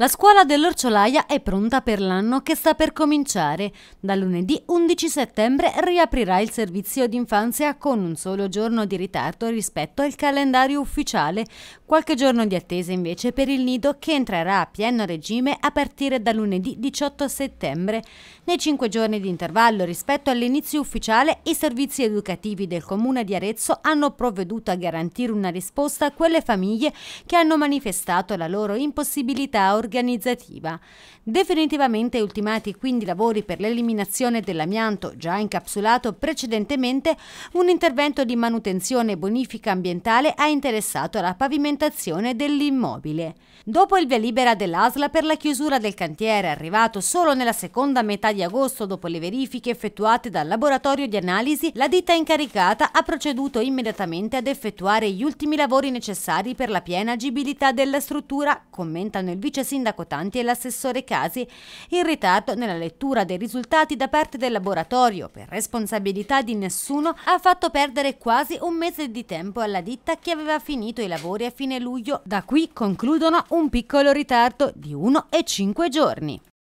La scuola dell'Orciolaia è pronta per l'anno che sta per cominciare. Da lunedì 11 settembre riaprirà il servizio d'infanzia con un solo giorno di ritardo rispetto al calendario ufficiale, qualche giorno di attesa invece per il nido che entrerà a pieno regime a partire da lunedì 18 settembre. Nei cinque giorni di intervallo rispetto all'inizio ufficiale, i servizi educativi del comune di Arezzo hanno provveduto a garantire una risposta a quelle famiglie che hanno manifestato la loro impossibilità a organizzare organizzativa. Definitivamente ultimati quindi i lavori per l'eliminazione dell'amianto già incapsulato precedentemente, un intervento di manutenzione e bonifica ambientale ha interessato la pavimentazione dell'immobile. Dopo il via libera dell'ASLA per la chiusura del cantiere arrivato solo nella seconda metà di agosto dopo le verifiche effettuate dal laboratorio di analisi, la ditta incaricata ha proceduto immediatamente ad effettuare gli ultimi lavori necessari per la piena agibilità della struttura, commentano il vice sindaco sindaco Tanti e l'assessore Casi, ritardo nella lettura dei risultati da parte del laboratorio per responsabilità di nessuno, ha fatto perdere quasi un mese di tempo alla ditta che aveva finito i lavori a fine luglio. Da qui concludono un piccolo ritardo di e 1,5 giorni.